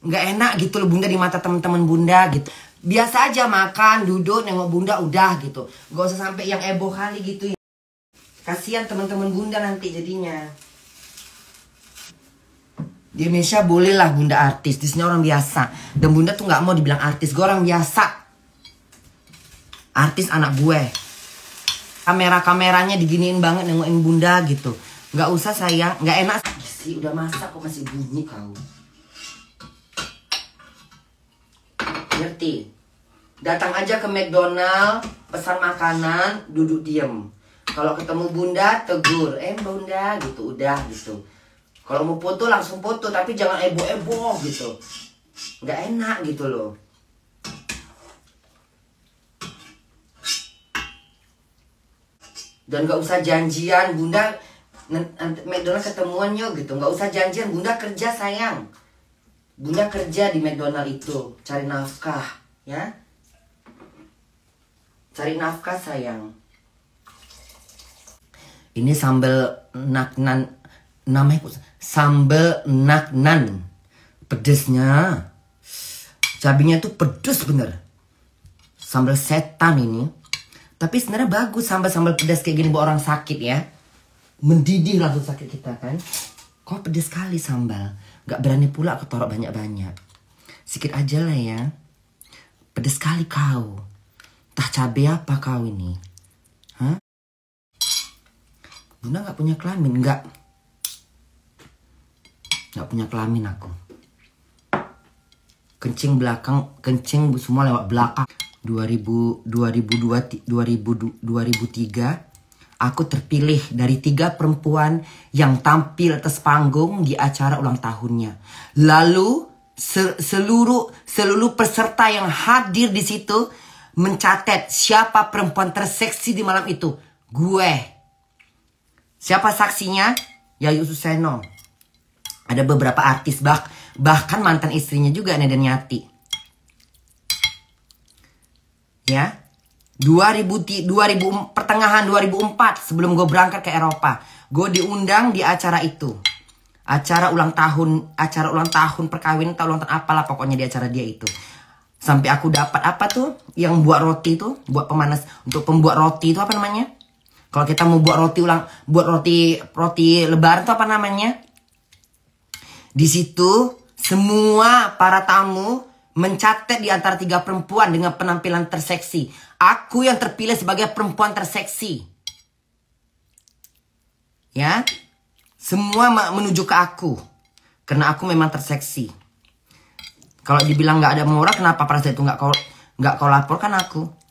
nggak enak gitu loh bunda di mata teman-teman bunda gitu biasa aja makan duduk nengok bunda udah gitu gak usah sampai yang ebo kali gitu ya kasihan teman-teman bunda nanti jadinya di Indonesia bolehlah bunda artis disini orang biasa dan bunda tuh nggak mau dibilang artis gue orang biasa artis anak gue kamera kameranya diginiin banget nengokin bunda gitu nggak usah saya nggak enak sih udah masak kok masih bunyi kamu ngerti. Datang aja ke McDonald, pesan makanan, duduk diem. Kalau ketemu bunda, tegur. Eh bunda, gitu, udah gitu. Kalau mau foto langsung foto, tapi jangan ebo-ebo gitu. Nggak enak gitu loh. Dan nggak usah janjian, bunda McDonald ketemuan yuk gitu. Nggak usah janjian, bunda kerja sayang. Bunda kerja di McDonald itu cari nafkah, ya. Cari nafkah sayang. Ini sambal naknan namanya sambal naknan. Pedesnya. Cabenya tuh pedes bener. Sambal setan ini. Tapi sebenarnya bagus sambal-sambal pedas kayak gini buat orang sakit ya. Mendidih langsung sakit kita kan. Kok pedes sekali sambal Gak berani pula aku taruh banyak-banyak. Sikit aja lah ya. Pedes sekali kau. Tah cabe apa kau ini? Hah? Bunda gak punya kelamin? Gak. Gak punya kelamin aku. Kencing belakang, kencing semua lewat belakang. 2000, 2002, 2000, 2003 aku terpilih dari tiga perempuan yang tampil atas panggung di acara ulang tahunnya. Lalu seluruh seluruh peserta yang hadir di situ mencatat siapa perempuan terseksi di malam itu. Gue. Siapa saksinya? Yayu Suseno. Ada beberapa artis bah bahkan mantan istrinya juga Neden Yati. Ya, 2000, 2000 pertengahan 2004 sebelum gue berangkat ke Eropa gue diundang di acara itu acara ulang tahun acara ulang tahun perkawinan atau ulang tahun apalah pokoknya di acara dia itu sampai aku dapat apa tuh yang buat roti tuh buat pemanas untuk pembuat roti itu apa namanya kalau kita mau buat roti ulang buat roti roti lebaran tuh apa namanya di situ semua para tamu mencatat di antara tiga perempuan dengan penampilan terseksi. Aku yang terpilih sebagai perempuan terseksi. Ya, semua menuju ke aku karena aku memang terseksi. Kalau dibilang nggak ada murah, kenapa pada itu nggak kau nggak kau laporkan aku?